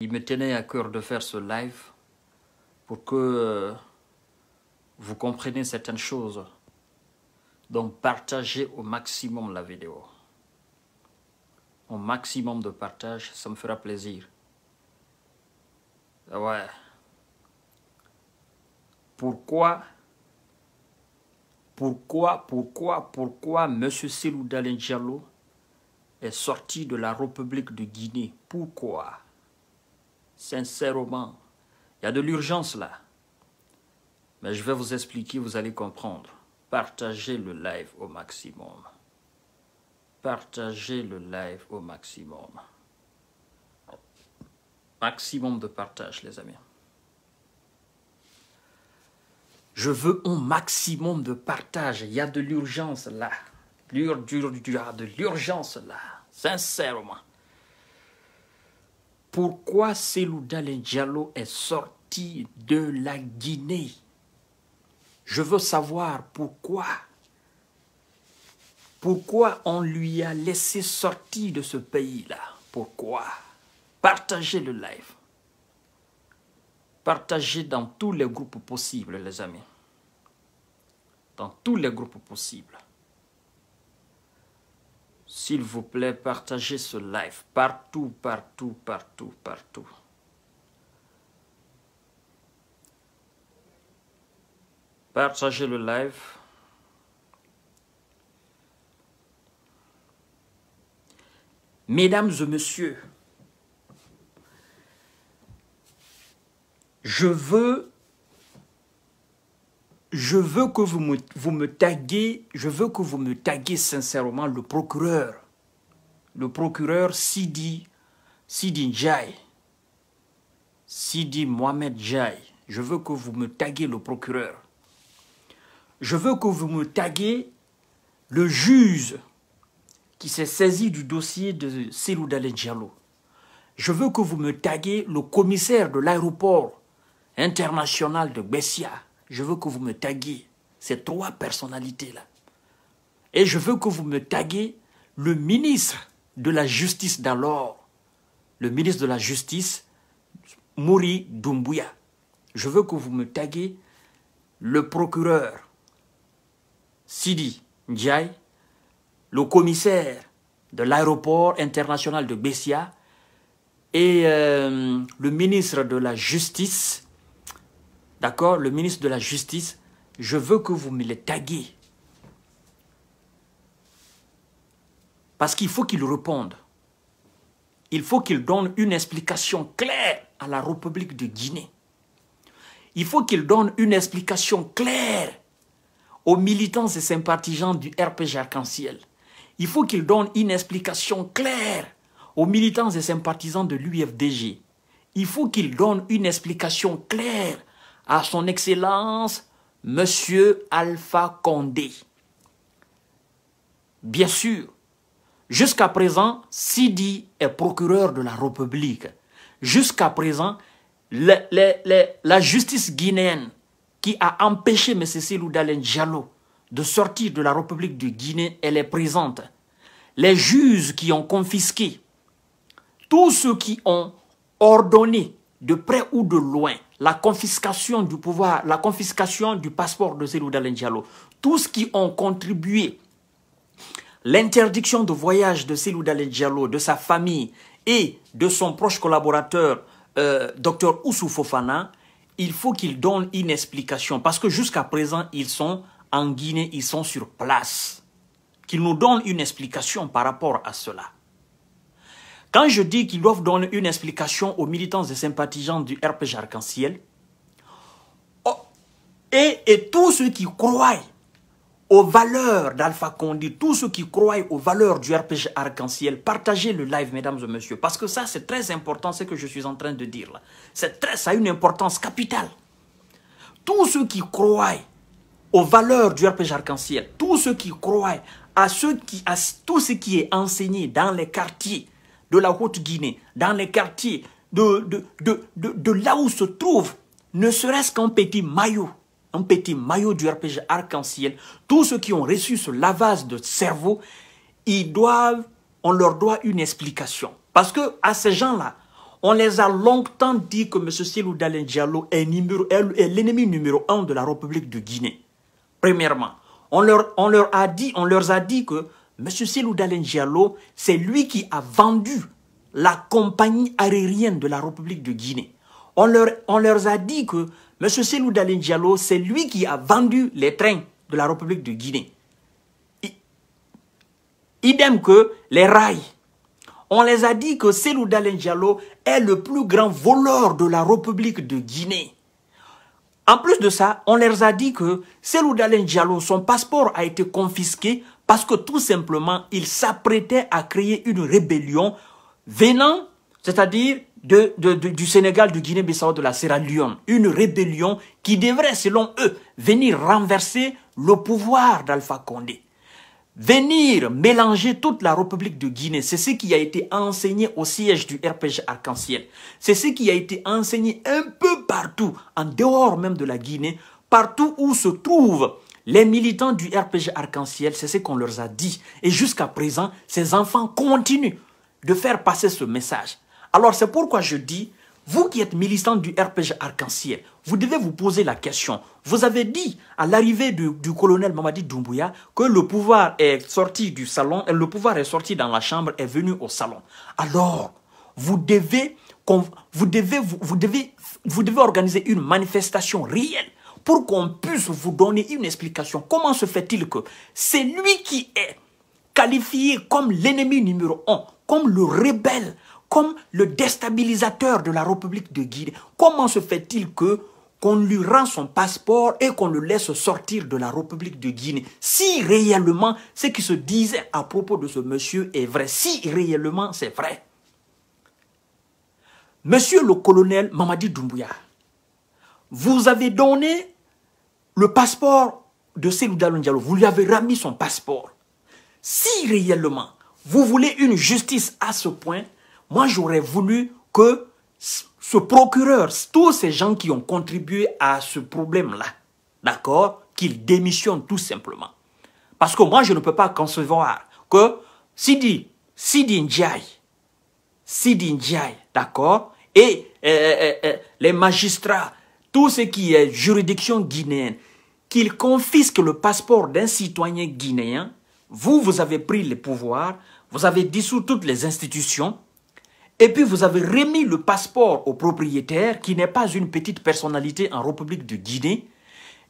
Il me tenait à cœur de faire ce live pour que euh, vous compreniez certaines choses. Donc partagez au maximum la vidéo. Au maximum de partage, ça me fera plaisir. Ah ouais. Pourquoi, pourquoi, pourquoi, pourquoi M. Selou Diallo est sorti de la République de Guinée Pourquoi sincèrement. Il y a de l'urgence là. Mais je vais vous expliquer, vous allez comprendre. Partagez le live au maximum. Partagez le live au maximum. Maximum de partage, les amis. Je veux un maximum de partage. Il y a de l'urgence là. L'urgence de l'urgence là. Sincèrement pourquoi Selouda Diallo est sorti de la Guinée. Je veux savoir pourquoi. Pourquoi on lui a laissé sortir de ce pays-là Pourquoi Partagez le live. Partagez dans tous les groupes possibles, les amis. Dans tous les groupes possibles. S'il vous plaît, partagez ce live partout, partout, partout, partout. Partagez le live. Mesdames et messieurs, je veux je veux que vous me, vous me je veux que vous me sincèrement le procureur, le procureur Sidi, Sidi Njai, Sidi Mohamed Njai. Je veux que vous me taguiez le procureur. Je veux que vous me taguiez le juge qui s'est saisi du dossier de Selou Diallo. Je veux que vous me taguiez le commissaire de l'aéroport international de Bessia je veux que vous me taguiez ces trois personnalités-là. Et je veux que vous me taguiez le ministre de la justice d'alors, le ministre de la justice, Mouri Doumbouya. Je veux que vous me taguiez le procureur, Sidi Ndiaye, le commissaire de l'aéroport international de Bessia et euh, le ministre de la justice, d'accord, le ministre de la Justice, je veux que vous me les taguiez. Parce qu'il faut qu'il réponde. Il faut qu'il donne une explication claire à la République de Guinée. Il faut qu'il donne une explication claire aux militants et sympathisants du RPG Arc-en-Ciel. Il faut qu'il donne une explication claire aux militants et sympathisants de l'UFDG. Il faut qu'il donne une explication claire à son Excellence Monsieur Alpha Condé. Bien sûr, jusqu'à présent, Sidi est procureur de la République. Jusqu'à présent, la justice guinéenne qui a empêché M. Silou Dalen Diallo de sortir de la République de Guinée, elle est présente. Les juges qui ont confisqué, tous ceux qui ont ordonné de près ou de loin la confiscation du pouvoir, la confiscation du passeport de Zélou Dalen tout ce qui ont contribué, l'interdiction de voyage de Zélou de sa famille et de son proche collaborateur, euh, Dr Oussou Fofana, il faut qu'il donne une explication parce que jusqu'à présent, ils sont en Guinée, ils sont sur place. Qu'ils nous donnent une explication par rapport à cela. Quand je dis qu'ils doivent donner une explication aux militants et sympathisants du RPG Arc-en-Ciel, oh, et, et tous ceux qui croient aux valeurs d'Alpha Condé, tous ceux qui croient aux valeurs du RPG Arc-en-Ciel, partagez le live, mesdames et messieurs, parce que ça, c'est très important, ce que je suis en train de dire là. Très, ça a une importance capitale. Tous ceux qui croient aux valeurs du RPG Arc-en-Ciel, tous ceux qui croient à, ceux qui, à tout ce qui est enseigné dans les quartiers, de la Haute-Guinée, dans les quartiers, de, de, de, là où se trouve, ne serait-ce qu'un petit maillot, un petit maillot du RPG arc-en-ciel, tous ceux qui ont reçu ce lavage de cerveau, ils doivent, on leur doit une explication. Parce que à ces gens-là, on les a longtemps dit que M. Silou Dalen Diallo est, l'ennemi numéro un de la République de Guinée. Premièrement, on leur, on leur a dit, on leur a dit que M. Seloudalen Diallo, c'est lui qui a vendu la compagnie aérienne de la République de Guinée. On leur, a dit que M. Seloudalen Diallo, c'est lui qui a vendu les trains de la République de Guinée. Idem que les rails. On les a dit que Seloudalen Diallo est le plus grand voleur de la République de Guinée. En plus de ça, on leur a dit que Seloudalen Diallo, son passeport a été confisqué parce que tout simplement, ils s'apprêtaient à créer une rébellion venant, c'est-à-dire du Sénégal, du Guinée-Bissau, de la Sierra Leone. Une rébellion qui devrait, selon eux, venir renverser le pouvoir d'Alpha Condé. Venir mélanger toute la République de Guinée, c'est ce qui a été enseigné au siège du RPG Arc-en-Ciel. C'est ce qui a été enseigné un peu partout, en dehors même de la Guinée, partout où se trouve. Les militants du RPG Arc-en-Ciel, c'est ce qu'on leur a dit. Et jusqu'à présent, ces enfants continuent de faire passer ce message. Alors c'est pourquoi je dis, vous qui êtes militants du RPG Arc-en-Ciel, vous devez vous poser la question. Vous avez dit à l'arrivée du, colonel Mamadi Doumbouya que le pouvoir est sorti du salon, et le pouvoir est sorti dans la chambre, est venu au salon. Alors, vous devez, vous devez, vous devez, vous devez organiser une manifestation réelle pour qu'on puisse vous donner une explication. Comment se fait-il que c'est lui qui est qualifié comme l'ennemi numéro un, comme le rebelle, comme le déstabilisateur de la République de Guinée Comment se fait-il que qu'on lui rend son passeport et qu'on le laisse sortir de la République de Guinée. Si réellement ce qui se disait à propos de ce monsieur est vrai, si réellement c'est vrai. Monsieur le colonel Mamadi Doumbouya, vous avez donné le passeport de Célou Diallo, vous lui avez remis son passeport. Si réellement vous voulez une justice à ce point, moi j'aurais voulu que ce procureur, tous ces gens qui ont contribué à ce problème-là, d'accord, qu'ils démissionnent tout simplement. Parce que moi je ne peux pas concevoir que Sidi, Sidi Ndiaye, Sidi Ndiaye, d'accord, et euh, euh, euh, les magistrats, tout ce qui est juridiction guinéenne, qu'ils confisquent le passeport d'un citoyen guinéen, vous, vous avez pris les pouvoirs, vous avez dissous toutes les institutions, et puis vous avez remis le passeport au propriétaire qui n'est pas une petite personnalité en République de Guinée,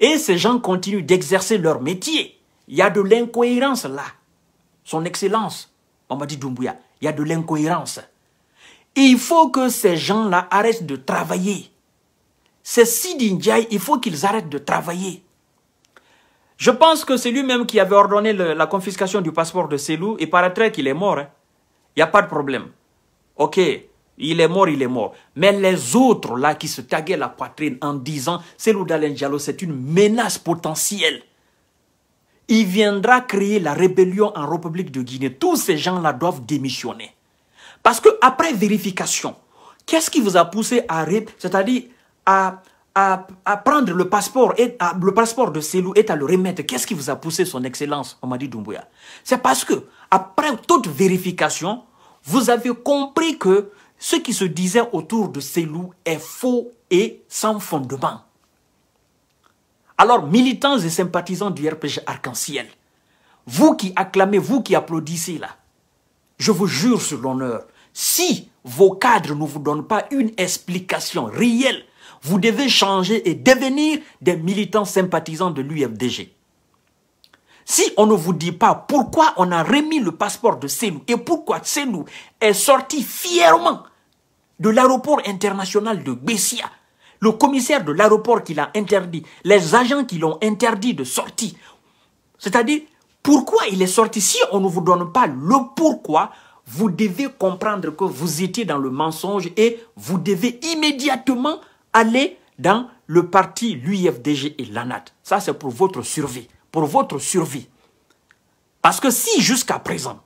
et ces gens continuent d'exercer leur métier. Il y a de l'incohérence là. Son Excellence, on m'a dit Doumbouya, il y a de l'incohérence. Il faut que ces gens-là arrêtent de travailler. Ces Sidi il faut qu'ils arrêtent de travailler. Je pense que c'est lui-même qui avait ordonné la confiscation du passeport de Selou. Il paraîtrait qu'il est mort. Il hein. n'y a pas de problème. Ok, il est mort, il est mort. Mais les autres là qui se taguaient la poitrine en disant Selou Dalen Diallo, c'est une menace potentielle. Il viendra créer la rébellion en République de Guinée. Tous ces gens-là doivent démissionner. Parce que après vérification, qu'est-ce qui vous a poussé à... C'est-à-dire à, à, prendre le passeport, et, le passeport de Selou et à le remettre. Qu'est-ce qui vous a poussé, son excellence, On dit, Doumbouya C'est parce que, après toute vérification, vous avez compris que ce qui se disait autour de loups est faux et sans fondement. Alors, militants et sympathisants du RPG Arc-en-Ciel, vous qui acclamez, vous qui applaudissez là, je vous jure sur l'honneur, si vos cadres ne vous donnent pas une explication réelle vous devez changer et devenir des militants sympathisants de l'UFDG. Si on ne vous dit pas pourquoi on a remis le passeport de Senou et pourquoi Senou est sorti fièrement de l'aéroport international de Bessia, le commissaire de l'aéroport qui l'a interdit, les agents qui l'ont interdit de sortir, c'est-à-dire pourquoi il est sorti, si on ne vous donne pas le pourquoi, vous devez comprendre que vous étiez dans le mensonge et vous devez immédiatement allez dans le parti, l'UFDG et l'ANAT. Ça, c'est pour votre survie, pour votre survie. Parce que si jusqu'à présent,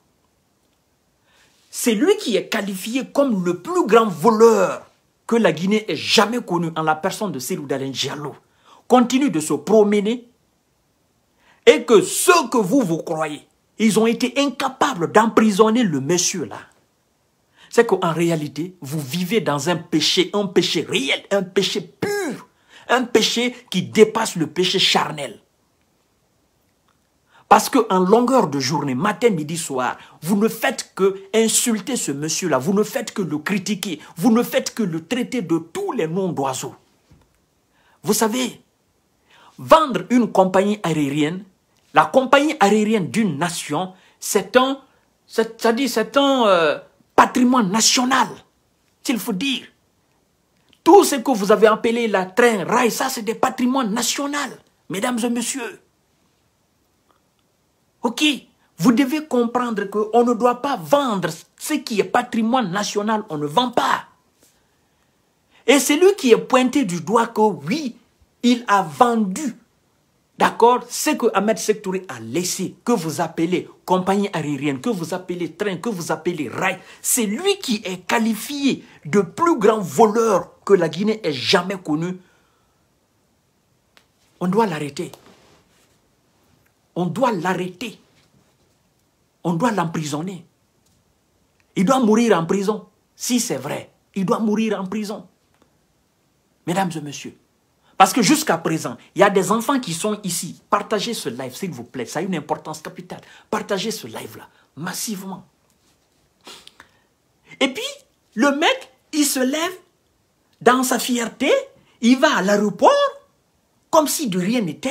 c'est lui qui est qualifié comme le plus grand voleur que la Guinée ait jamais connu en la personne de dallin Diallo, continue de se promener et que ceux que vous vous croyez, ils ont été incapables d'emprisonner le monsieur là c'est qu'en réalité, vous vivez dans un péché, un péché réel, un péché pur, un péché qui dépasse le péché charnel. Parce qu'en longueur de journée, matin, midi, soir, vous ne faites que insulter ce monsieur-là, vous ne faites que le critiquer, vous ne faites que le traiter de tous les noms d'oiseaux. Vous savez, vendre une compagnie aérienne, la compagnie aérienne d'une nation, c'est un, Ça dit, c'est un, euh, patrimoine national, s'il faut dire. Tout ce que vous avez appelé la train, rail, ça c'est des patrimoines nationaux, mesdames et messieurs. Ok, vous devez comprendre qu'on ne doit pas vendre ce qui est patrimoine national, on ne vend pas. Et c'est lui qui est pointé du doigt que oui, il a vendu D'accord Ce que Ahmed Sektouré a laissé, que vous appelez compagnie aérienne, que vous appelez train, que vous appelez rail, c'est lui qui est qualifié de plus grand voleur que la Guinée ait jamais connu. On doit l'arrêter. On doit l'arrêter. On doit l'emprisonner. Il doit mourir en prison. Si c'est vrai, il doit mourir en prison. Mesdames et messieurs, parce que jusqu'à présent, il y a des enfants qui sont ici. Partagez ce live, s'il vous plaît. Ça a une importance capitale. Partagez ce live-là, massivement. Et puis, le mec, il se lève dans sa fierté. Il va à l'aéroport, comme si de rien n'était.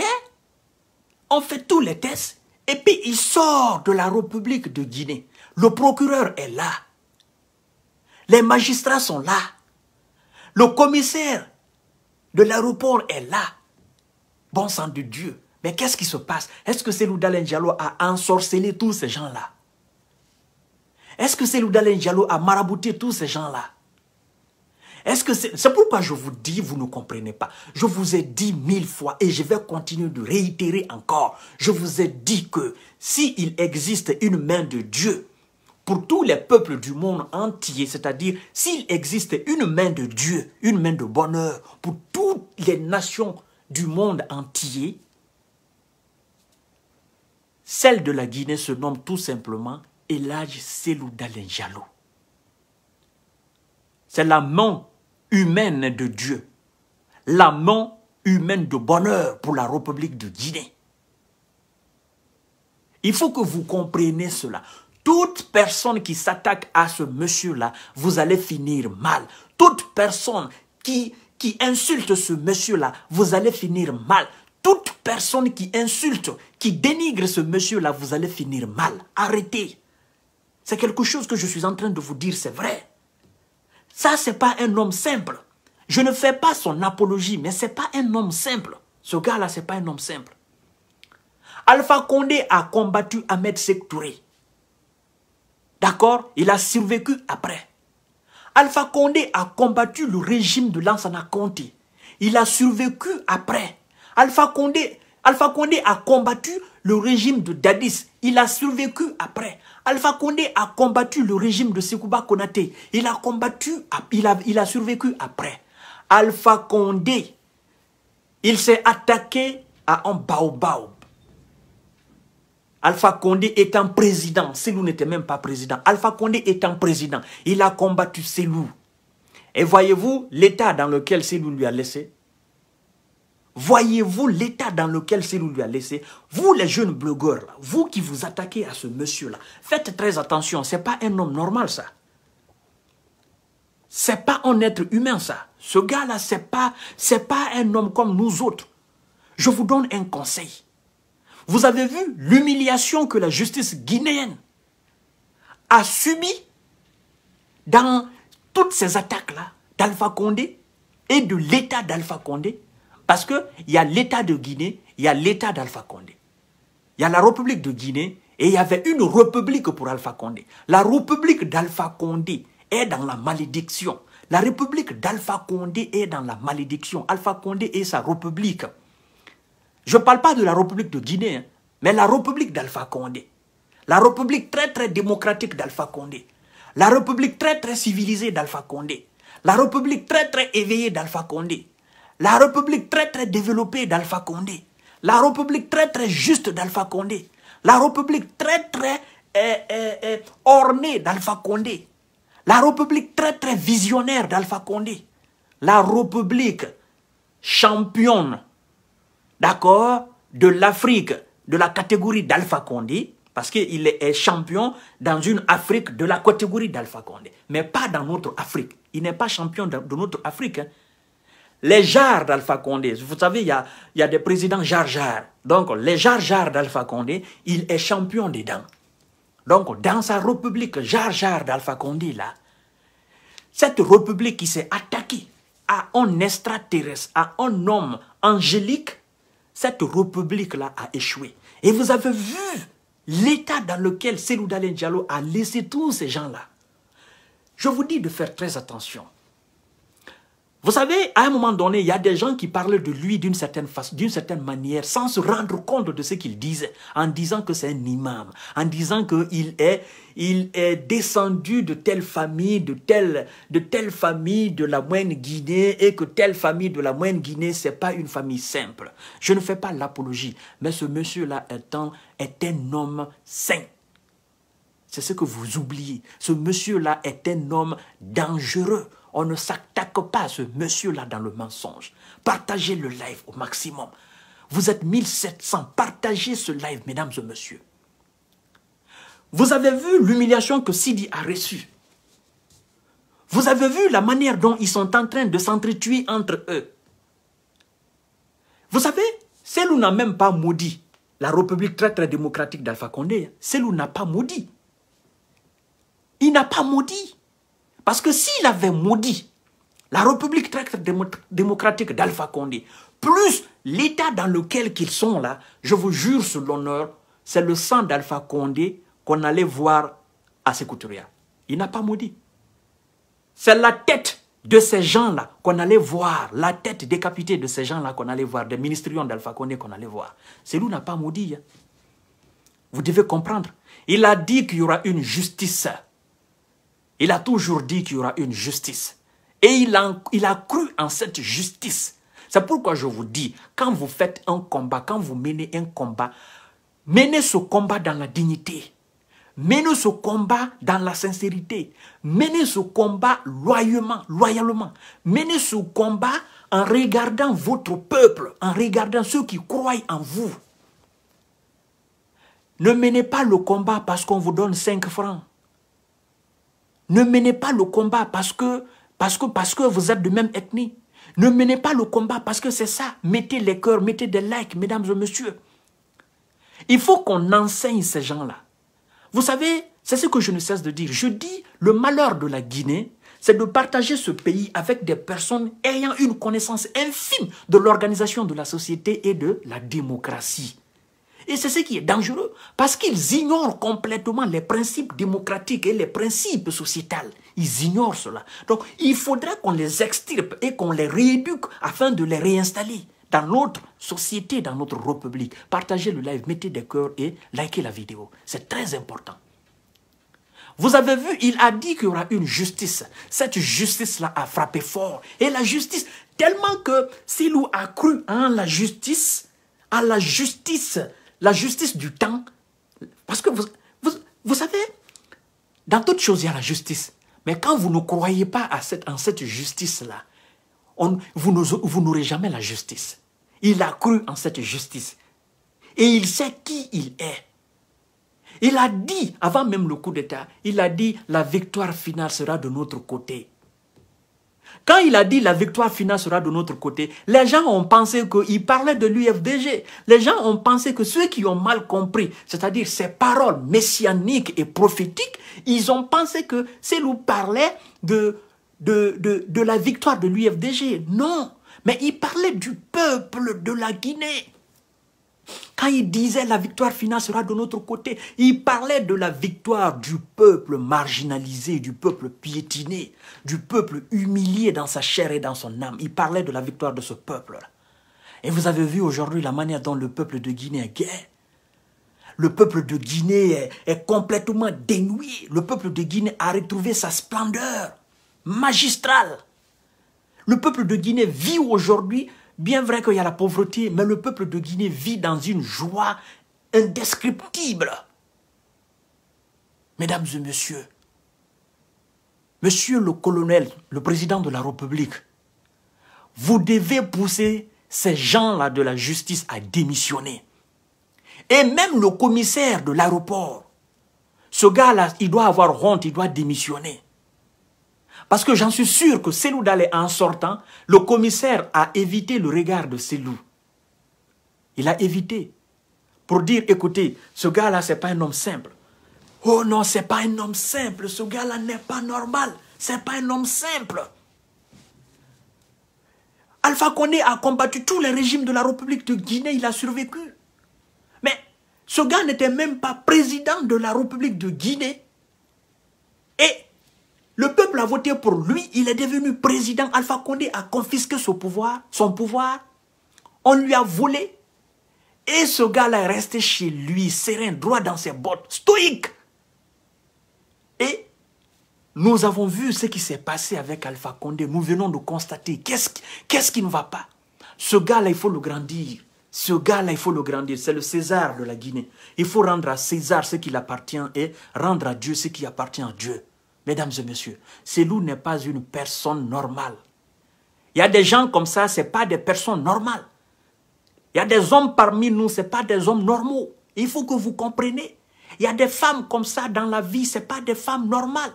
On fait tous les tests. Et puis, il sort de la République de Guinée. Le procureur est là. Les magistrats sont là. Le commissaire de l'aéroport est là. Bon sang de Dieu. Mais qu'est-ce qui se passe Est-ce que Selou Diallo a ensorcelé tous ces gens-là Est-ce que c'est Selou Diallo a marabouté tous ces gens-là Est-ce que c'est... C'est pourquoi je vous dis, vous ne comprenez pas. Je vous ai dit mille fois et je vais continuer de réitérer encore. Je vous ai dit que s'il existe une main de Dieu, pour tous les peuples du monde entier, c'est-à-dire s'il existe une main de Dieu, une main de bonheur pour toutes les nations du monde entier, celle de la Guinée se nomme tout simplement Elage Selou C'est la main humaine de Dieu, la main humaine de bonheur pour la République de Guinée. Il faut que vous compreniez cela. Toute personne qui s'attaque à ce monsieur-là, vous allez finir mal. Toute personne qui, qui insulte ce monsieur-là, vous allez finir mal. Toute personne qui insulte, qui dénigre ce monsieur-là, vous allez finir mal. Arrêtez. C'est quelque chose que je suis en train de vous dire, c'est vrai. Ça, c'est pas un homme simple. Je ne fais pas son apologie, mais c'est pas un homme simple. Ce gars-là, c'est pas un homme simple. Alpha Condé a combattu Ahmed Sektouré. D'accord Il a survécu après. Alpha Condé a combattu le régime de Lansana Conti. Il a survécu après. Alpha Condé, a combattu le régime de Dadis. Il a survécu après. Alpha Condé a combattu le régime de Sekouba Konaté. Il a combattu, il a, il a survécu après. Alpha Condé, il s'est attaqué à un baobab. Alpha Condé étant président, Selou n'était même pas président. Alpha Condé étant président, il a combattu Selou. Et voyez-vous l'état dans lequel Selou lui a laissé Voyez-vous l'état dans lequel Selou lui a laissé Vous les jeunes blogueurs, vous qui vous attaquez à ce monsieur-là, faites très attention, ce n'est pas un homme normal ça. n'est pas un être humain ça. Ce gars-là, c'est pas, pas un homme comme nous autres. Je vous donne un conseil. Vous avez vu l'humiliation que la justice guinéenne a subie dans toutes ces attaques-là d'Alpha Condé et de l'État d'Alpha Condé, parce qu'il y a l'État de Guinée, il y a l'État d'Alpha Condé. Il y a la République de Guinée et il y avait une République pour Alpha Condé. La République d'Alpha Condé est dans la malédiction. La République d'Alpha Condé est dans la malédiction. Alpha Condé et sa République. Je ne parle pas de la République de Guinée, hein, mais la République d'Alpha Condé. La République très très démocratique d'Alpha Condé. La République très très civilisée d'Alpha Condé. La République très très éveillée d'Alpha Condé. La République très très développée d'Alpha Condé. La République très très juste d'Alpha Condé. La République très très eh, eh, eh, ornée d'Alpha Condé. La République très très visionnaire d'Alpha Condé. La République championne d'accord, de l'Afrique, de la catégorie d'Alpha Condé, parce qu'il est champion dans une Afrique de la catégorie d'Alpha Condé, mais pas dans notre Afrique. Il n'est pas champion de notre Afrique. Hein. Les jars d'Alpha Condé, vous savez, il y a, il y a des présidents jar-jar. Donc, les jar-jar d'Alpha Condé, il est champion dedans. Donc, dans sa république jar-jar d'Alpha Condé, là, cette république qui s'est attaquée à un extraterrestre, à un homme angélique, cette république-là a échoué. Et vous avez vu l'état dans lequel Seloudalen Diallo a laissé tous ces gens-là. Je vous dis de faire très attention. Vous savez, à un moment donné, il y a des gens qui parlent de lui d'une certaine façon, d'une certaine manière, sans se rendre compte de ce qu'ils disent, en disant que c'est un imam, en disant qu'il est, il est descendu de telle famille, de telle, de telle famille de la moyenne Guinée, et que telle famille de la moyenne Guinée, c'est pas une famille simple. Je ne fais pas l'apologie, mais ce monsieur-là est est un homme saint. C'est ce que vous oubliez. Ce monsieur-là est un homme dangereux. On ne s'attaque pas à ce monsieur-là dans le mensonge. Partagez le live au maximum. Vous êtes 1700. Partagez ce live, mesdames et messieurs. Vous avez vu l'humiliation que Sidi a reçue. Vous avez vu la manière dont ils sont en train de s'entretuer entre eux. Vous savez, où n'a même pas maudit la République très très démocratique d'Alpha Condé. Selou n'a pas maudit il n'a pas maudit. Parce que s'il avait maudit la République tracte démocratique d'Alpha Condé, plus l'état dans lequel qu'ils sont là, je vous jure sur l'honneur, c'est le sang d'Alpha Condé qu'on allait voir à Sécouturia. Il n'a pas maudit. C'est la tête de ces gens-là qu'on allait voir, la tête décapitée de ces gens-là qu'on allait voir, des ministrions d'Alpha Condé qu'on allait voir. Celui n'a pas maudit. Hein. Vous devez comprendre. Il a dit qu'il y aura une justice il a toujours dit qu'il y aura une justice. Et il a, cru en cette justice. C'est pourquoi je vous dis, quand vous faites un combat, quand vous menez un combat, menez ce combat dans la dignité. Menez ce combat dans la sincérité. Menez ce combat loyalement, loyalement. Menez ce combat en regardant votre peuple, en regardant ceux qui croient en vous. Ne menez pas le combat parce qu'on vous donne 5 francs. Ne menez pas le combat parce que, parce que, parce que vous êtes de même ethnie. Ne menez pas le combat parce que c'est ça. Mettez les cœurs, mettez des likes, mesdames et messieurs. Il faut qu'on enseigne ces gens-là. Vous savez, c'est ce que je ne cesse de dire. Je dis, le malheur de la Guinée, c'est de partager ce pays avec des personnes ayant une connaissance infime de l'organisation de la société et de la démocratie. Et c'est ce qui est dangereux, parce qu'ils ignorent complètement les principes démocratiques et les principes sociétals. Ils ignorent cela. Donc, il faudrait qu'on les extirpe et qu'on les rééduque afin de les réinstaller dans notre société, dans notre République. Partagez le live, mettez des cœurs et likez la vidéo. C'est très important. Vous avez vu, il a dit qu'il y aura une justice. Cette justice-là a frappé fort. Et la justice, tellement que Silou a cru en la justice, à la justice la justice du temps. Parce que vous, savez, dans toutes choses, il y a la justice. Mais quand vous ne croyez pas à cette, en cette justice-là, vous n'aurez jamais la justice. Il a cru en cette justice. Et il sait qui il est. Il a dit, avant même le coup d'État, il a dit, la victoire finale sera de notre côté. Quand il a dit la victoire finale sera de notre côté, les gens ont pensé qu'il parlait de l'UFDG. Les gens ont pensé que ceux qui ont mal compris, c'est-à-dire ces paroles messianiques et prophétiques, ils ont pensé que c'est lui parlait de, de, de, de la victoire de l'UFDG. Non, mais il parlait du peuple de la Guinée. Quand il disait la victoire finale sera de notre côté, il parlait de la victoire du peuple marginalisé, du peuple piétiné, du peuple humilié dans sa chair et dans son âme. Il parlait de la victoire de ce peuple. Et vous avez vu aujourd'hui la manière dont le peuple de Guinée est gay. Le peuple de Guinée est, est complètement dénoué. Le peuple de Guinée a retrouvé sa splendeur magistrale. Le peuple de Guinée vit aujourd'hui Bien vrai qu'il y a la pauvreté, mais le peuple de Guinée vit dans une joie indescriptible. Mesdames et messieurs, monsieur le colonel, le président de la République, vous devez pousser ces gens-là de la justice à démissionner. Et même le commissaire de l'aéroport, ce gars-là, il doit avoir honte, il doit démissionner. Parce que j'en suis sûr que Selou Dalé, en sortant, le commissaire a évité le regard de Selou. Il a évité. Pour dire, écoutez, ce gars-là, ce n'est pas un homme simple. Oh non, ce n'est pas un homme simple. Ce gars-là n'est pas normal. Ce n'est pas un homme simple. Alpha Condé a combattu tous les régimes de la République de Guinée. Il a survécu. Mais ce gars n'était même pas président de la République de Guinée le peuple a voté pour lui, il est devenu président. Alpha Condé a confisqué son pouvoir, son pouvoir. On lui a volé. Et ce gars-là est resté chez lui, serein, droit dans ses bottes, stoïque. Et nous avons vu ce qui s'est passé avec Alpha Condé. Nous venons de constater qu'est-ce qui ne va pas. Ce gars-là, il faut le grandir. Ce gars-là, il faut le grandir. C'est le César de la Guinée. Il faut rendre à César ce qui appartient et rendre à Dieu ce qui appartient à Dieu. Mesdames et messieurs, loup n'est pas une personne normale. Il y a des gens comme ça, ce n'est pas des personnes normales. Il y a des hommes parmi nous, ce n'est pas des hommes normaux. Il faut que vous compreniez. Il y a des femmes comme ça dans la vie, ce n'est pas des femmes normales.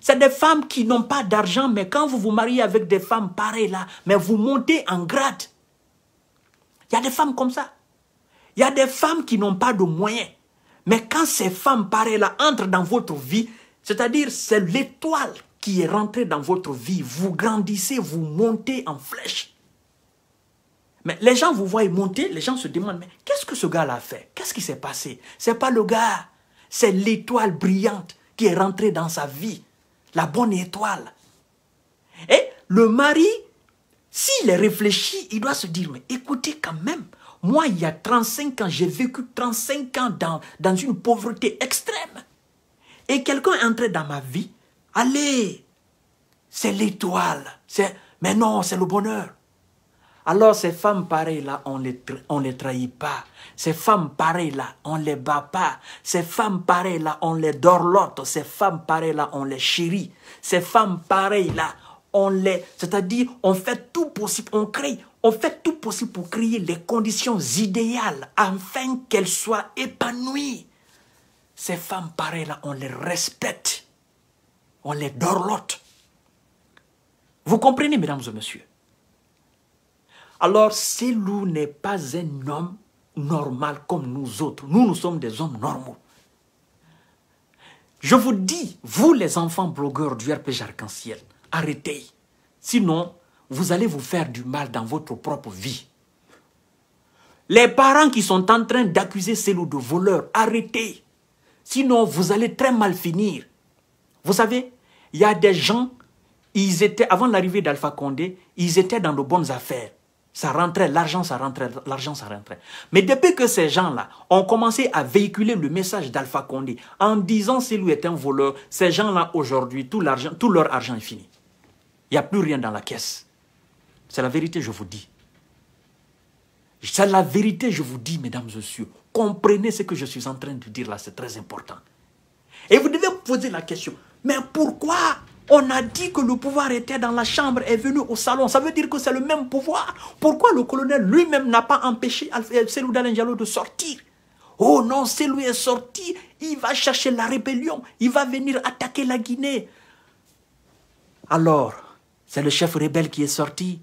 C'est des femmes qui n'ont pas d'argent, mais quand vous vous mariez avec des femmes pareilles là, mais vous montez en grade. Il y a des femmes comme ça. Il y a des femmes qui n'ont pas de moyens. Mais quand ces femmes pareilles là entrent dans votre vie, c'est-à-dire, c'est l'étoile qui est rentrée dans votre vie. Vous grandissez, vous montez en flèche. Mais les gens vous voient monter, les gens se demandent, mais qu'est-ce que ce gars-là a fait Qu'est-ce qui s'est passé C'est pas le gars, c'est l'étoile brillante qui est rentrée dans sa vie. La bonne étoile. Et le mari, s'il est réfléchi, il doit se dire, mais écoutez quand même, moi, il y a 35 ans, j'ai vécu 35 ans dans, dans une pauvreté extrême et quelqu'un entré dans ma vie, allez, c'est l'étoile, c'est, mais non, c'est le bonheur. Alors ces femmes pareilles là, on les, on les trahit pas. Ces femmes pareilles là, on les bat pas. Ces femmes pareilles là, on les dorlote. Ces femmes pareilles là, on les chérit. Ces femmes pareilles là, on les, c'est-à-dire, on fait tout possible, on crée, on fait tout possible pour créer les conditions idéales afin qu'elles soient épanouies. Ces femmes pareilles-là, on les respecte. On les dorlote. Vous comprenez, mesdames et messieurs Alors, si n'est pas un homme normal comme nous autres, nous, nous sommes des hommes normaux. Je vous dis, vous les enfants blogueurs du RPG Arc-en-Ciel, arrêtez. Sinon, vous allez vous faire du mal dans votre propre vie. Les parents qui sont en train d'accuser loups de voleur, arrêtez. Sinon, vous allez très mal finir. Vous savez, il y a des gens, ils étaient, avant l'arrivée d'Alpha Condé, ils étaient dans de bonnes affaires. Ça rentrait, l'argent, ça rentrait, l'argent, ça rentrait. Mais depuis que ces gens-là ont commencé à véhiculer le message d'Alpha Condé en disant c'est lui est un voleur, ces gens-là aujourd'hui, tout, tout leur argent est fini. Il n'y a plus rien dans la caisse. C'est la vérité, je vous dis. C'est la vérité, je vous dis, mesdames et messieurs. Comprenez ce que je suis en train de dire là, c'est très important. Et vous devez poser la question, mais pourquoi on a dit que le pouvoir était dans la chambre, est venu au salon. Ça veut dire que c'est le même pouvoir. Pourquoi le colonel lui-même n'a pas empêché Selou euh, Diallo de sortir Oh non, lui est sorti. Il va chercher la rébellion. Il va venir attaquer la Guinée. Alors, c'est le chef rebelle qui est sorti.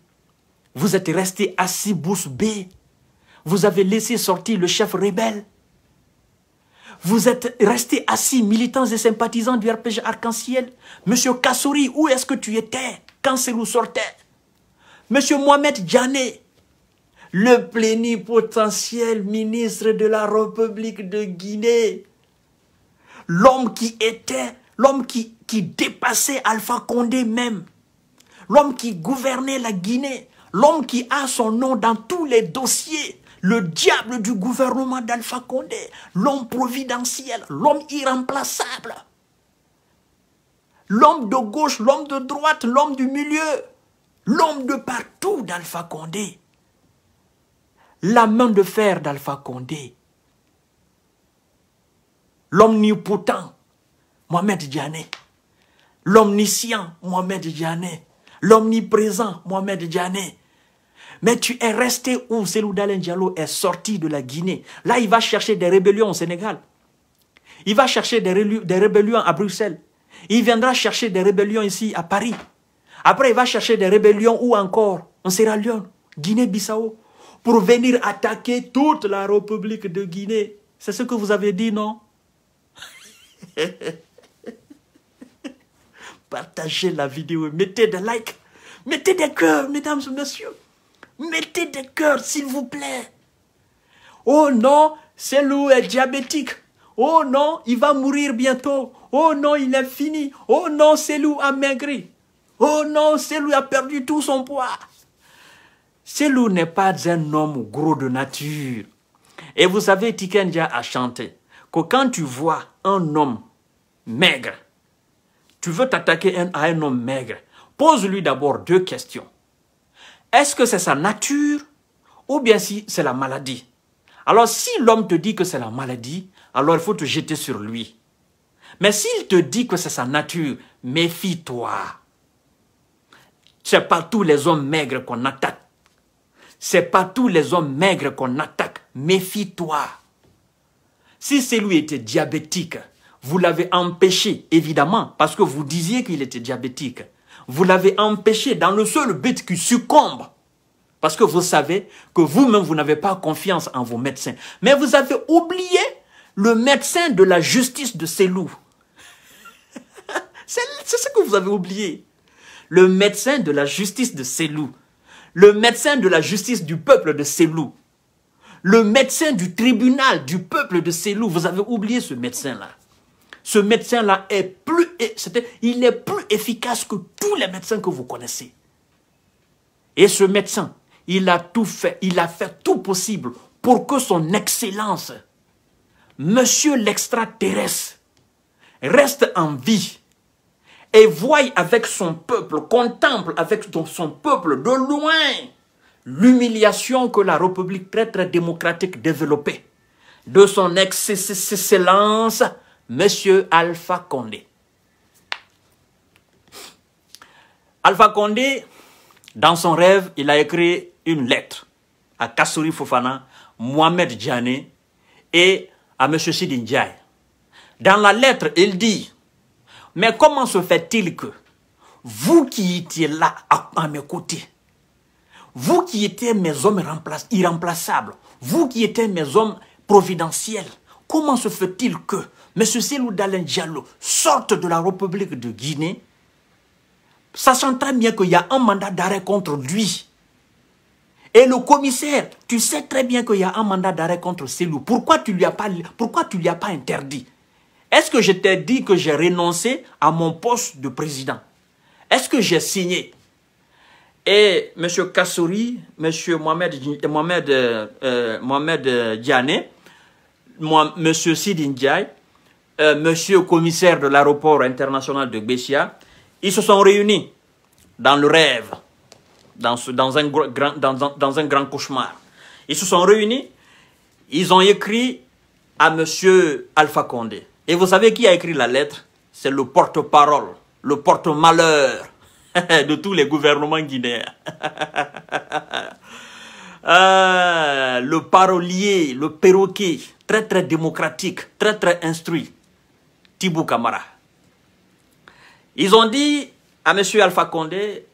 Vous êtes resté assis bouche vous avez laissé sortir le chef rebelle. Vous êtes resté assis, militants et sympathisants du RPG Arc-en-Ciel. Monsieur Kassouri, où est-ce que tu étais quand c'est nous sortait Monsieur Mohamed Djané, le plénipotentiel ministre de la République de Guinée, l'homme qui était, l'homme qui, qui dépassait Alpha Condé même, l'homme qui gouvernait la Guinée, l'homme qui a son nom dans tous les dossiers le diable du gouvernement d'Alpha Condé, l'homme providentiel, l'homme irremplaçable, l'homme de gauche, l'homme de droite, l'homme du milieu, l'homme de partout d'Alpha Condé, la main de fer d'Alpha Condé, l'omnipotent Mohamed Diané, l'omniscient Mohamed Diané, l'omniprésent Mohamed Djane. Mais tu es resté où Selou Dalen Diallo est sorti de la Guinée. Là, il va chercher des rébellions au Sénégal. Il va chercher des, rébellions à Bruxelles. Il viendra chercher des rébellions ici à Paris. Après, il va chercher des rébellions où encore en Sierra Leone, Guinée-Bissau, pour venir attaquer toute la République de Guinée. C'est ce que vous avez dit, non Partagez la vidéo, mettez des likes, mettez des cœurs, mesdames et messieurs. Mettez des cœurs, s'il vous plaît. Oh non, c'est loup est diabétique. Oh non, il va mourir bientôt. Oh non, il est fini. Oh non, c'est loup a maigri. Oh non, c'est loup a perdu tout son poids. C'est loup n'est pas un homme gros de nature. Et vous savez, Tikendia a chanté que quand tu vois un homme maigre, tu veux t'attaquer à un homme maigre, pose-lui d'abord deux questions. Est-ce que c'est sa nature ou bien si c'est la maladie Alors si l'homme te dit que c'est la maladie, alors il faut te jeter sur lui. Mais s'il te dit que c'est sa nature, méfie-toi. C'est pas tous les hommes maigres qu'on attaque. C'est pas tous les hommes maigres qu'on attaque. Méfie-toi. Si celui était diabétique, vous l'avez empêché, évidemment, parce que vous disiez qu'il était diabétique vous l'avez empêché dans le seul but qui succombe. Parce que vous savez que vous-même, vous, n'avez pas confiance en vos médecins. Mais vous avez oublié le médecin de la justice de ces loups. C'est ce que vous avez oublié. Le médecin de la justice de ces loups. Le médecin de la justice du peuple de ces loups. Le médecin du tribunal du peuple de ces loups. Vous avez oublié ce médecin-là ce médecin-là est plus, il est plus efficace que tous les médecins que vous connaissez. Et ce médecin, il a tout fait, il a fait tout possible pour que son excellence, monsieur l'extraterrestre, reste en vie et voie avec son peuple, contemple avec son peuple de loin l'humiliation que la République très démocratique développait de son excellence Monsieur Alpha Condé. Alpha Condé, dans son rêve, il a écrit une lettre à Kassouri Fofana, Mohamed Djane et à M. Sidi Dans la lettre, il dit « Mais comment se fait-il que vous qui étiez là à, à mes côtés, vous qui étiez mes hommes irremplaçables, vous qui étiez mes hommes providentiels, comment se fait-il que M. Selou Dalen Diallo sorte de la République de Guinée, sachant très bien qu'il y a un mandat d'arrêt contre lui. Et le commissaire, tu sais très bien qu'il y a un mandat d'arrêt contre Selou. Pourquoi tu lui as pas, pourquoi tu lui as pas interdit Est-ce que je t'ai dit que j'ai renoncé à mon poste de président Est-ce que j'ai signé Et M. Kassouri, M. Mohamed, Mohamed, euh, euh, Mohamed Diané, M. Sidin euh, monsieur le commissaire de l'aéroport international de Bessia, ils se sont réunis dans le rêve, dans, un, grand, cauchemar. Ils se sont réunis, ils ont écrit à monsieur Alpha Condé. Et vous savez qui a écrit la lettre C'est le porte-parole, le porte-malheur de tous les gouvernements guinéens. Euh, le parolier, le perroquet, très très démocratique, très très instruit. Ils ont dit à Monsieur Alpha Condé,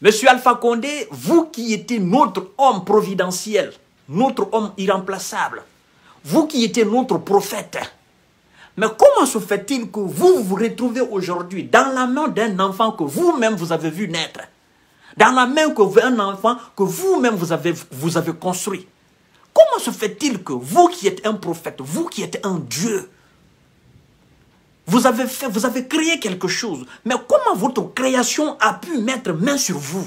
Monsieur Alpha Condé, vous qui étiez notre homme providentiel, notre homme irremplaçable, vous qui étiez notre prophète, mais comment se fait-il que vous vous retrouvez aujourd'hui dans la main d'un enfant que vous-même vous avez vu naître, dans la main que un enfant que vous-même vous avez, vous avez construit Comment se fait-il que vous qui êtes un prophète, vous qui êtes un Dieu, vous avez vous avez créé quelque chose. Mais comment votre création a pu mettre main sur vous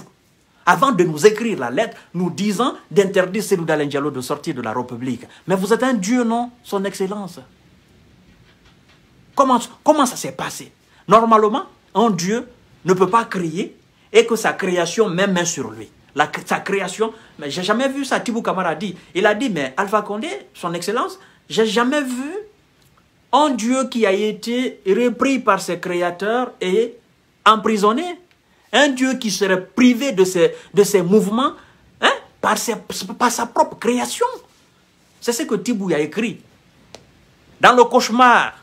avant de nous écrire la lettre nous disant d'interdire Seluda de sortir de la République Mais vous êtes un Dieu, non, Son Excellence Comment, comment ça s'est passé Normalement, un Dieu ne peut pas créer et que sa création met main sur lui. sa création, mais j'ai jamais vu ça, Thibaut Kamara dit. Il a dit, mais Alpha Condé, son excellence, j'ai jamais vu un Dieu qui a été repris par ses créateurs et emprisonné, un Dieu qui serait privé de ses, de mouvements hein, par, sa propre création. C'est ce que Tibou a écrit. Dans le cauchemar,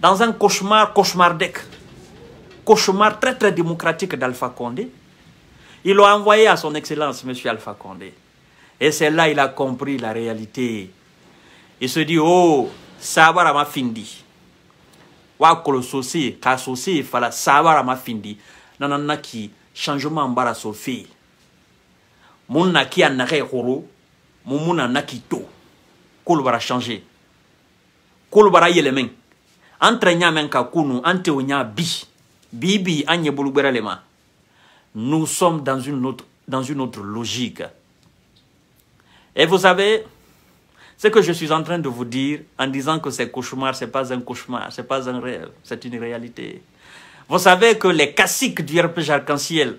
dans un cauchemar cauchemardec, cauchemar très très démocratique d'Alpha Condé, il l'a envoyé à son excellence, M. Alpha Condé. Et c'est là il a compris la réalité. Il se dit, oh, sabara ma findi wa koloso sosi k'a so fala sabara ma findi ki changement bara so Mon naki na ki a horo to bara changer k'olu bara yɛlɛmɛ Entre nya ɲamɛn ka kunu o bi bi anye nous sommes dans une autre, dans une autre logique et vous savez ce que je suis en train de vous dire en disant que c'est cauchemar, ce n'est pas un cauchemar, ce n'est pas un rêve, c'est une réalité. Vous savez que les caciques du RPG Arc-en-Ciel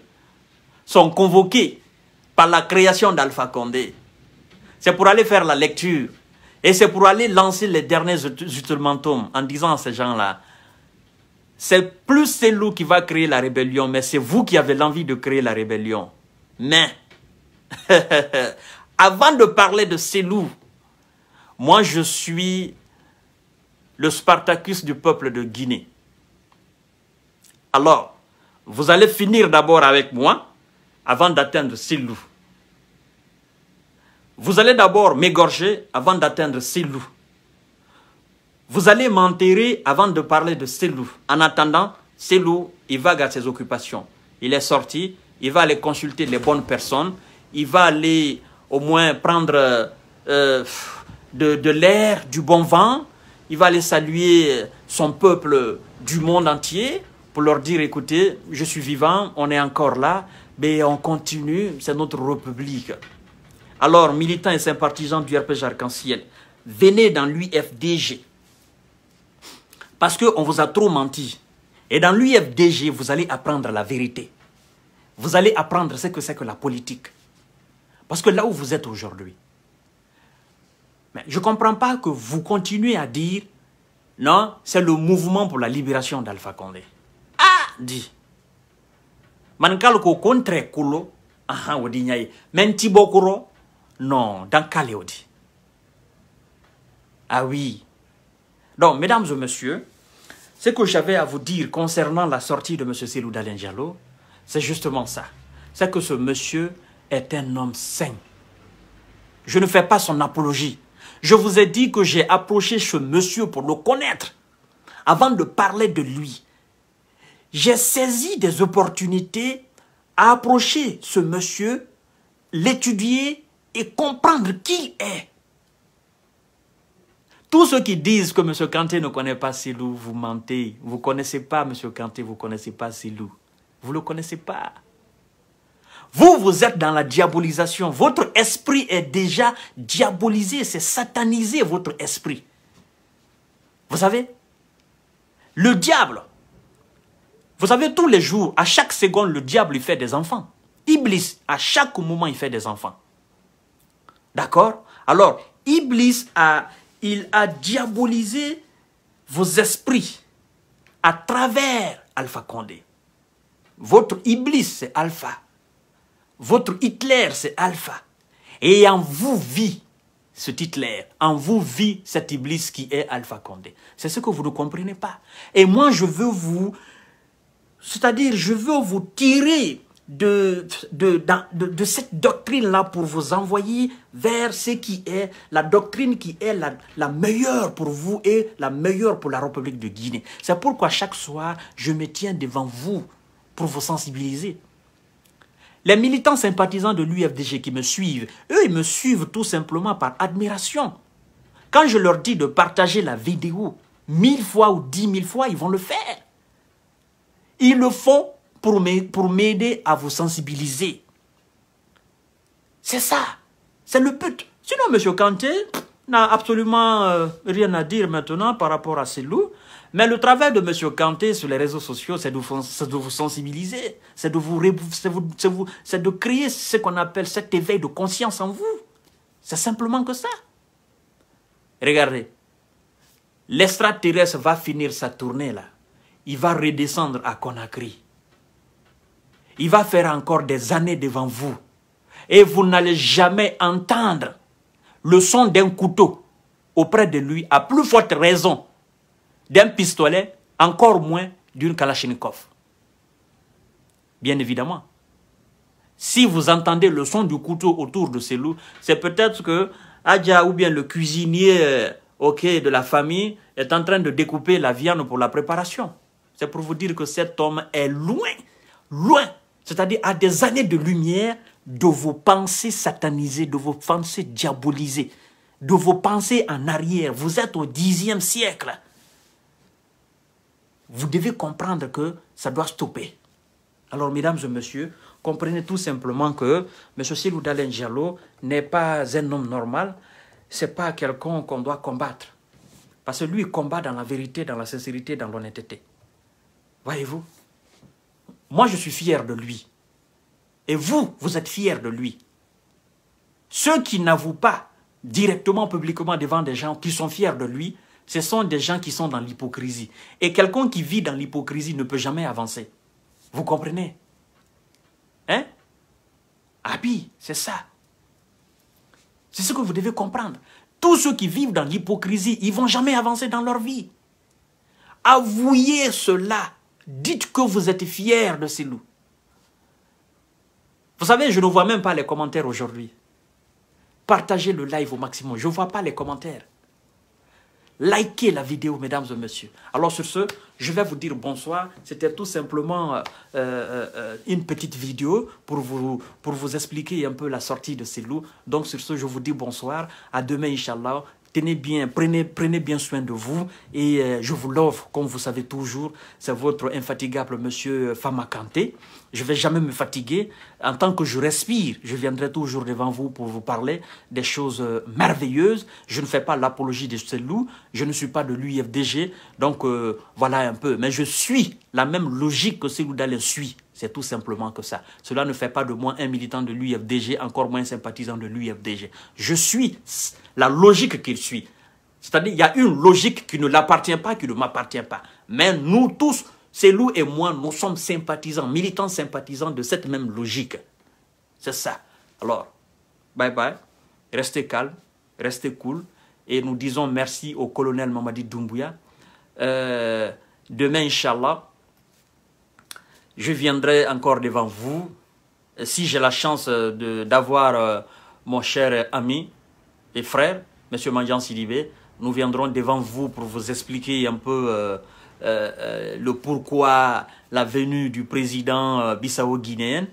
sont convoqués par la création d'Alpha Condé. C'est pour aller faire la lecture et c'est pour aller lancer les derniers ultimatums en disant à ces gens-là, c'est plus ces loups qui va créer la rébellion, mais c'est vous qui avez l'envie de créer la rébellion. Mais, avant de parler de ces loups, moi, je suis le Spartacus du peuple de Guinée. Alors, vous allez finir d'abord avec moi avant d'atteindre Silou. Vous allez d'abord m'égorger avant d'atteindre Silou. Vous allez m'enterrer avant de parler de Silou. En attendant, Silou, il va à ses occupations. Il est sorti, il va aller consulter les bonnes personnes, il va aller au moins prendre... Euh, euh, de, l'air, du bon vent. Il va aller saluer son peuple du monde entier pour leur dire, écoutez, je suis vivant, on est encore là, mais on continue, c'est notre république. Alors, militants et sympathisants du RPG Arc-en-Ciel, venez dans l'UFDG. Parce qu'on vous a trop menti. Et dans l'UFDG, vous allez apprendre la vérité. Vous allez apprendre ce que c'est que la politique. Parce que là où vous êtes aujourd'hui, je ne comprends pas que vous continuez à dire non, c'est le mouvement pour la libération d'Alpha Condé. Ah, dit. contre kulo, aha wodi non, dans Kale Ah oui. Donc, mesdames et messieurs, ce que j'avais à vous dire concernant la sortie de M. Selou Diallo, c'est justement ça. C'est que ce monsieur est un homme sain. Je ne fais pas son apologie. Je vous ai dit que j'ai approché ce monsieur pour le connaître. Avant de parler de lui, j'ai saisi des opportunités à approcher ce monsieur, l'étudier et comprendre qui il est. Tous ceux qui disent que M. Kanté ne connaît pas Silou, vous mentez. Vous ne connaissez pas M. Kanté, vous ne connaissez pas Silou. Vous ne le connaissez pas. Vous, vous êtes dans la diabolisation. Votre esprit est déjà diabolisé, c'est satanisé votre esprit. Vous savez, le diable, vous savez, tous les jours, à chaque seconde, le diable, il fait des enfants. Iblis, à chaque moment, il fait des enfants. D'accord Alors, Iblis, a, il a diabolisé vos esprits à travers Alpha Condé. Votre Iblis, c'est Alpha. Votre Hitler, c'est Alpha. Et en vous vit cet Hitler, en vous vit cet Iblis qui est Alpha Condé. C'est ce que vous ne comprenez pas. Et moi, je veux vous... C'est-à-dire, je veux vous tirer de, cette doctrine-là pour vous envoyer vers ce qui est la doctrine qui est la, la meilleure pour vous et la meilleure pour la République de Guinée. C'est pourquoi chaque soir, je me tiens devant vous pour vous sensibiliser. Les militants sympathisants de l'UFDG qui me suivent, eux, ils me suivent tout simplement par admiration. Quand je leur dis de partager la vidéo, mille fois ou dix mille fois, ils vont le faire. Ils le font pour m'aider à vous sensibiliser. C'est ça. C'est le but. Sinon, M. Kanté n'a absolument euh, rien à dire maintenant par rapport à ces loups. Mais le travail de M. Kanté sur les réseaux sociaux, c'est de, vous sensibiliser, c'est de, vous, c'est de créer ce qu'on appelle cet éveil de conscience en vous. C'est simplement que ça. Regardez, l'extraterrestre va finir sa tournée là. Il va redescendre à Conakry. Il va faire encore des années devant vous. Et vous n'allez jamais entendre le son d'un couteau auprès de lui, à plus forte raison d'un pistolet, encore moins d'une Kalachnikov. Bien évidemment. Si vous entendez le son du couteau autour de ces loups, c'est peut-être que Adja ou bien le cuisinier euh, ok, de la famille est en train de découper la viande pour la préparation. C'est pour vous dire que cet homme est loin, loin, c'est-à-dire à des années de lumière de vos pensées satanisées, de vos pensées diabolisées, de vos pensées en arrière. Vous êtes au dixième siècle vous devez comprendre que ça doit stopper. Alors, mesdames et messieurs, comprenez tout simplement que M. Silou Dalen n'est pas un homme normal, c'est pas quelqu'un qu'on doit combattre. Parce que lui, il combat dans la vérité, dans la sincérité, dans l'honnêteté. Voyez-vous Moi, je suis fier de lui. Et vous, vous êtes fiers de lui. Ceux qui n'avouent pas directement, publiquement, devant des gens qui sont fiers de lui, ce sont des gens qui sont dans l'hypocrisie. Et quelqu'un qui vit dans l'hypocrisie ne peut jamais avancer. Vous comprenez Hein Abi, c'est ça. C'est ce que vous devez comprendre. Tous ceux qui vivent dans l'hypocrisie, ils vont jamais avancer dans leur vie. Avouez cela. Dites que vous êtes fiers de ces loups. Vous savez, je ne vois même pas les commentaires aujourd'hui. Partagez le live au maximum. Je ne vois pas les commentaires. Likez la vidéo, mesdames et messieurs. Alors sur ce, je vais vous dire bonsoir. C'était tout simplement euh, euh, euh, une petite vidéo pour vous, pour vous expliquer un peu la sortie de ces loups. Donc sur ce, je vous dis bonsoir. À demain, Inch'Allah. Tenez bien, prenez, prenez bien soin de vous et euh, je vous l'offre, comme vous savez toujours, c'est votre infatigable monsieur Fama Kanté. Je ne vais jamais me fatiguer. En tant que je respire, je viendrai toujours devant vous pour vous parler des choses euh, merveilleuses. Je ne fais pas l'apologie de ce loup, je ne suis pas de l'UFDG, donc euh, voilà un peu. Mais je suis la même logique que Selou Dalin suit. C'est tout simplement que ça. Cela ne fait pas de moi un militant de l'UFDG, encore moins un sympathisant de l'UFDG. Je suis la logique qu'il suit. C'est-à-dire qu'il y a une logique qui ne l'appartient pas, qui ne m'appartient pas. Mais nous tous, c'est lui et moi, nous sommes sympathisants, militants sympathisants de cette même logique. C'est ça. Alors, bye bye, restez calme, restez cool. Et nous disons merci au colonel Mamadi Doumbouya. Euh, demain, Inch'Allah, je viendrai encore devant vous euh, si j'ai la chance euh, d'avoir euh, mon cher ami et frère, M. Mangian Silibé. nous viendrons devant vous pour vous expliquer un peu le pourquoi la venue du président bissau-guinéen.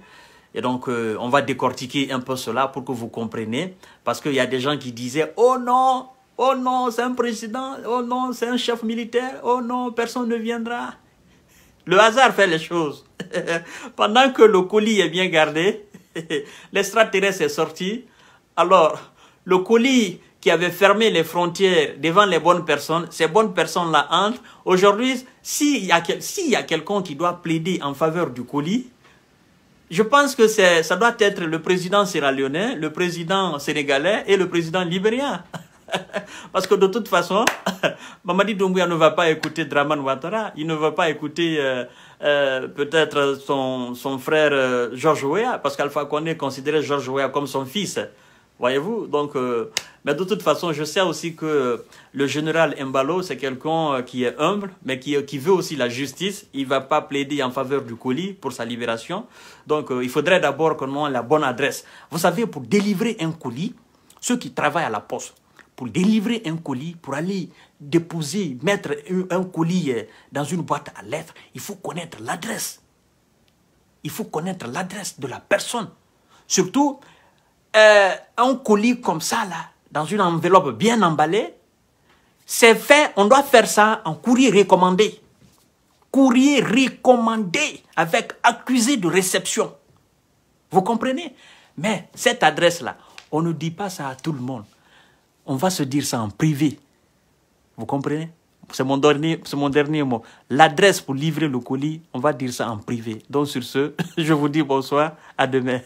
Et donc, on va décortiquer un peu cela pour que vous compreniez. Parce qu'il y a des gens qui disaient « Oh non, oh non, c'est un président, oh non, c'est un chef militaire, oh non, personne ne viendra ». Le hasard fait les choses. Pendant que le colis est bien gardé, l'extraterrestre est sorti. Alors, le colis qui avait fermé les frontières devant les bonnes personnes, ces bonnes personnes-là entrent. Aujourd'hui, s'il y a, quelqu'un qui doit plaider en faveur du colis, je pense que ça doit être le président sierra le président sénégalais et le président libérien. Parce que de toute façon, Mamadi Doumbouya ne va pas écouter Draman Ouattara, il ne va pas écouter euh, euh, peut-être son, son frère euh, Georges Ouéa, parce qu'Alpha Condé considérait Georges Ouéa comme son fils. Voyez-vous Donc, mais de toute façon, je sais aussi que le général Mbalo, c'est quelqu'un qui est humble, mais qui, qui veut aussi la justice. Il ne va pas plaider en faveur du colis pour sa libération. Donc, il faudrait d'abord qu'on ait la bonne adresse. Vous savez, pour délivrer un colis, ceux qui travaillent à la poste, pour délivrer un colis, pour aller déposer, mettre un, colis euh, dans une boîte à lettres, il faut connaître l'adresse. Il faut connaître l'adresse de la personne. Surtout, euh, un colis comme ça, là, dans une enveloppe bien emballée, c'est fait, on doit faire ça en courrier recommandé. Courrier recommandé avec accusé de réception. Vous comprenez Mais cette adresse-là, on ne dit pas ça à tout le monde. On va se dire ça en privé. Vous comprenez C'est mon, dernier, mon dernier mot. L'adresse pour livrer le colis, on va dire ça en privé. Donc sur ce, je vous dis bonsoir, à demain.